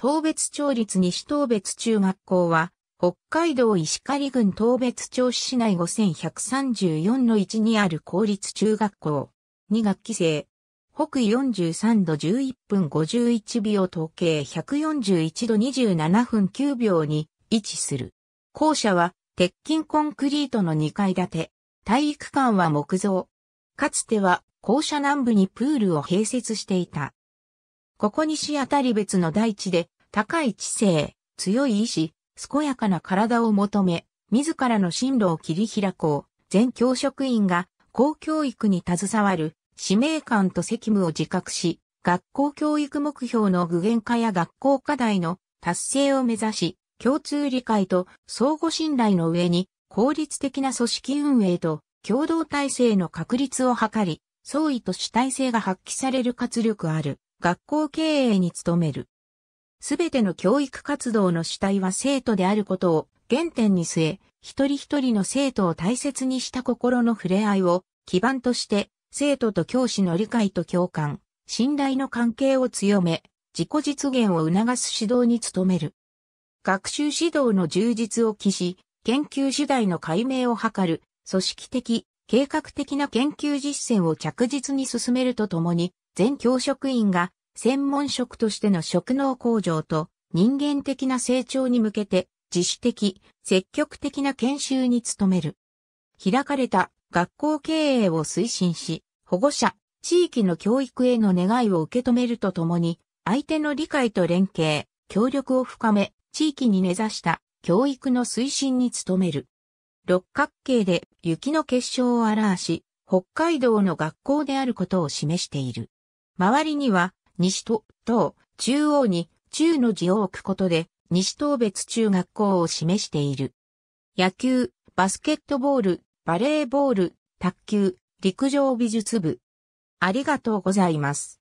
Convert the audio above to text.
東別町立西東別中学校は、北海道石狩郡東別町市内5134の1にある公立中学校。2学期生。北43度11分51秒統計141度27分9秒に位置する。校舎は鉄筋コンクリートの2階建て。体育館は木造。かつては校舎南部にプールを併設していた。ここ西あたり別の大地で、高い知性、強い意志、健やかな体を求め、自らの進路を切り開こう。全教職員が公教育に携わる使命感と責務を自覚し、学校教育目標の具現化や学校課題の達成を目指し、共通理解と相互信頼の上に効率的な組織運営と共同体制の確立を図り、創意と主体性が発揮される活力ある学校経営に努める。すべての教育活動の主体は生徒であることを原点に据え、一人一人の生徒を大切にした心の触れ合いを基盤として、生徒と教師の理解と共感、信頼の関係を強め、自己実現を促す指導に努める。学習指導の充実を期し、研究主題の解明を図る、組織的、計画的な研究実践を着実に進めるとともに、全教職員が専門職としての職能向上と人間的な成長に向けて自主的、積極的な研修に努める。開かれた学校経営を推進し、保護者、地域の教育への願いを受け止めるとともに、相手の理解と連携、協力を深め、地域に根ざした教育の推進に努める。六角形で雪の結晶を表し、北海道の学校であることを示している。周りには、西と、東、中央に、中の字を置くことで、西東別中学校を示している。野球、バスケットボール、バレーボール、卓球、陸上美術部。ありがとうございます。